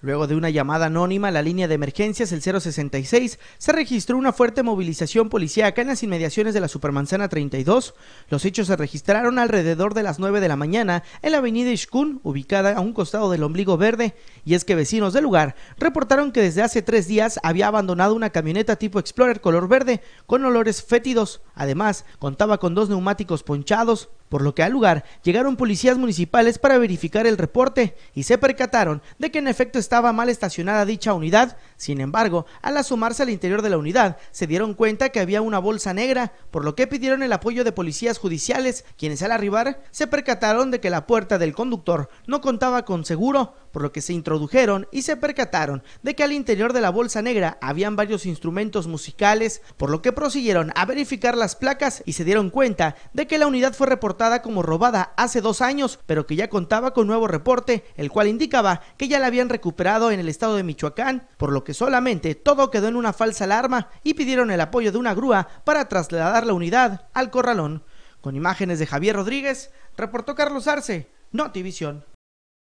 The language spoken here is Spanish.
Luego de una llamada anónima a la línea de emergencias, el 066, se registró una fuerte movilización policíaca en las inmediaciones de la Supermanzana 32. Los hechos se registraron alrededor de las 9 de la mañana en la avenida Ishkun, ubicada a un costado del Ombligo Verde, y es que vecinos del lugar reportaron que desde hace tres días había abandonado una camioneta tipo Explorer color verde con olores fétidos. Además, contaba con dos neumáticos ponchados, por lo que al lugar llegaron policías municipales para verificar el reporte y se percataron de que en efecto estaba mal estacionada dicha unidad. Sin embargo, al asomarse al interior de la unidad, se dieron cuenta que había una bolsa negra, por lo que pidieron el apoyo de policías judiciales, quienes al arribar se percataron de que la puerta del conductor no contaba con seguro, por lo que se introdujeron y se percataron de que al interior de la bolsa negra habían varios instrumentos musicales, por lo que prosiguieron a verificar las placas y se dieron cuenta de que la unidad fue reportada como robada hace dos años, pero que ya contaba con nuevo reporte, el cual indicaba que ya la habían recuperado en el estado de Michoacán, por lo que solamente todo quedó en una falsa alarma y pidieron el apoyo de una grúa para trasladar la unidad al corralón. Con imágenes de Javier Rodríguez, reportó Carlos Arce, Notivisión.